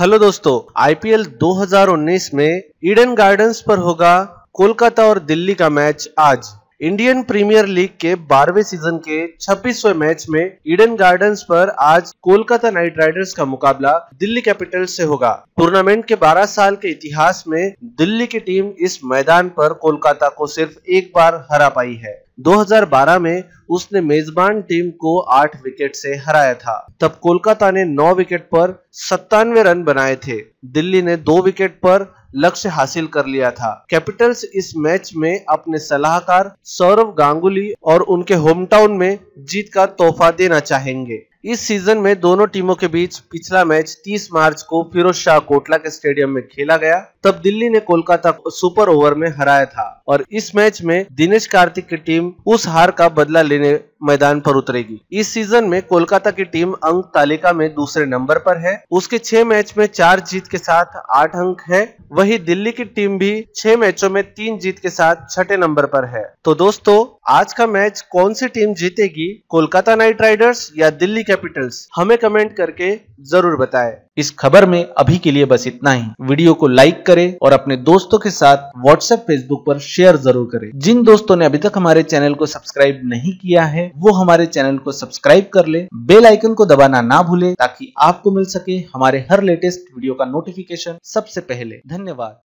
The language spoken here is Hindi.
हेलो दोस्तों आईपीएल 2019 में ईडन गार्डन्स पर होगा कोलकाता और दिल्ली का मैच आज इंडियन प्रीमियर लीग के बारहवें सीजन के 26वें मैच में ईडन गार्डन्स पर आज कोलकाता नाइट राइडर्स का मुकाबला दिल्ली कैपिटल्स से होगा टूर्नामेंट के 12 साल के इतिहास में दिल्ली की टीम इस मैदान पर कोलकाता को सिर्फ एक बार हरा पाई है 2012 में उसने मेजबान टीम को आठ विकेट से हराया था तब कोलकाता ने नौ विकेट पर सत्तानवे रन बनाए थे दिल्ली ने दो विकेट पर लक्ष्य हासिल कर लिया था कैपिटल्स इस मैच में अपने सलाहकार सौरव गांगुली और उनके होमटाउन में जीत का तोहफा देना चाहेंगे इस सीजन में दोनों टीमों के बीच पिछला मैच 30 मार्च को फिरोज शाह कोटला के स्टेडियम में खेला गया तब दिल्ली ने कोलकाता को सुपर ओवर में हराया था और इस मैच में दिनेश कार्तिक की टीम उस हार का बदला लेने मैदान पर उतरेगी इस सीजन में कोलकाता की टीम अंक तालिका में दूसरे नंबर पर है उसके छह मैच में चार जीत के साथ आठ अंक है वही दिल्ली की टीम भी छह मैचों में तीन जीत के साथ छठे नंबर पर है तो दोस्तों आज का मैच कौन सी टीम जीतेगी कोलकाता नाइट राइडर्स या दिल्ली कैपिटल्स हमें कमेंट करके जरूर बताएं इस खबर में अभी के लिए बस इतना ही वीडियो को लाइक करे और अपने दोस्तों के साथ व्हाट्सएप फेसबुक पर शेयर जरूर करे जिन दोस्तों ने अभी तक हमारे चैनल को सब्सक्राइब नहीं किया है वो हमारे चैनल को सब्सक्राइब कर ले बेल आइकन को दबाना ना भूले ताकि आपको मिल सके हमारे हर लेटेस्ट वीडियो का नोटिफिकेशन सबसे पहले धन्यवाद